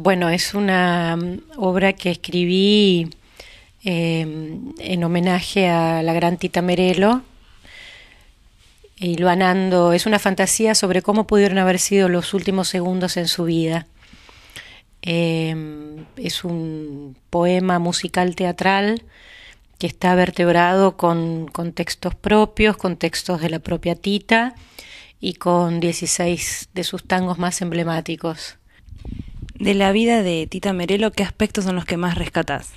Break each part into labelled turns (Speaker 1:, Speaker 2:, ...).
Speaker 1: Bueno, es una mm, obra que escribí em, en homenaje a la gran Tita Merelo. Y lo anando, es una fantasía sobre cómo pudieron haber sido los últimos segundos en su vida. Em, es un poema musical teatral que está vertebrado con, con, textos propios, con textos de la propia Tita y con 16 de sus tangos más emblemáticos de la vida de Tita Merelo, ¿qué aspectos son los que más rescatás?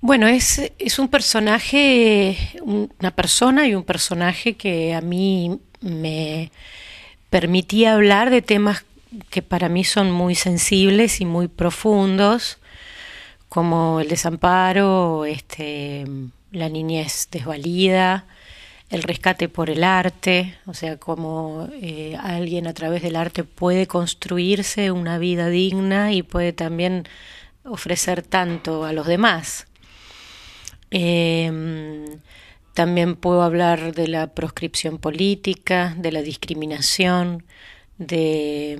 Speaker 1: Bueno, es, es un personaje, una persona y un personaje que a mí me permitía hablar de temas que para mí son muy sensibles y muy profundos, como el desamparo, este, la niñez desvalida, el rescate por el arte, o sea, cómo eh, alguien a través del arte puede construirse una vida digna y puede también ofrecer tanto a los demás. Em, también puedo hablar de la proscripción política, de la discriminación, de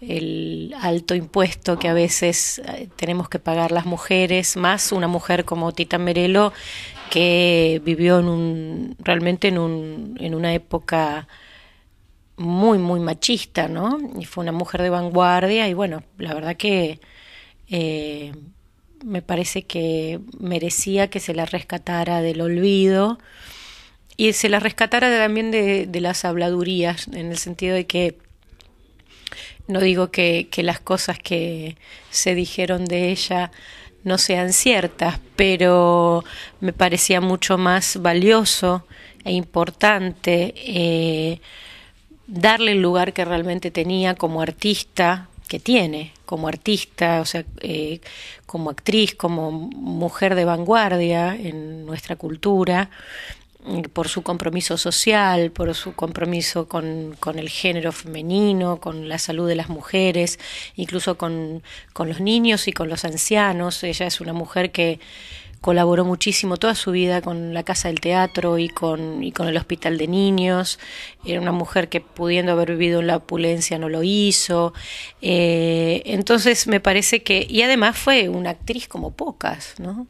Speaker 1: el alto impuesto que a veces eh, tenemos que pagar las mujeres, más una mujer como Tita Merelo, que vivió en un, realmente en, un, en una época muy, muy machista, ¿no? Y fue una mujer de vanguardia y bueno, la verdad que eh, me parece que merecía que se la rescatara del olvido y se la rescatara también de, de las habladurías, en el sentido de que no digo que, las cosas que se dijeron de ella no sean ciertas, pero me parecía mucho más valioso e importante eh, darle el lugar que realmente tenía como artista, que tiene como artista, o sea, eh, como actriz, como mujer de vanguardia en nuestra cultura, por su compromiso social, por su compromiso con, el género femenino, con la salud de las mujeres, incluso con, los niños y con los ancianos. Ella es una mujer que colaboró muchísimo toda su vida con la Casa del Teatro y con, con el Hospital de Niños. Era una mujer que pudiendo haber vivido en la opulencia no lo hizo. Eh, entonces me parece que, y además fue una actriz como pocas, ¿no?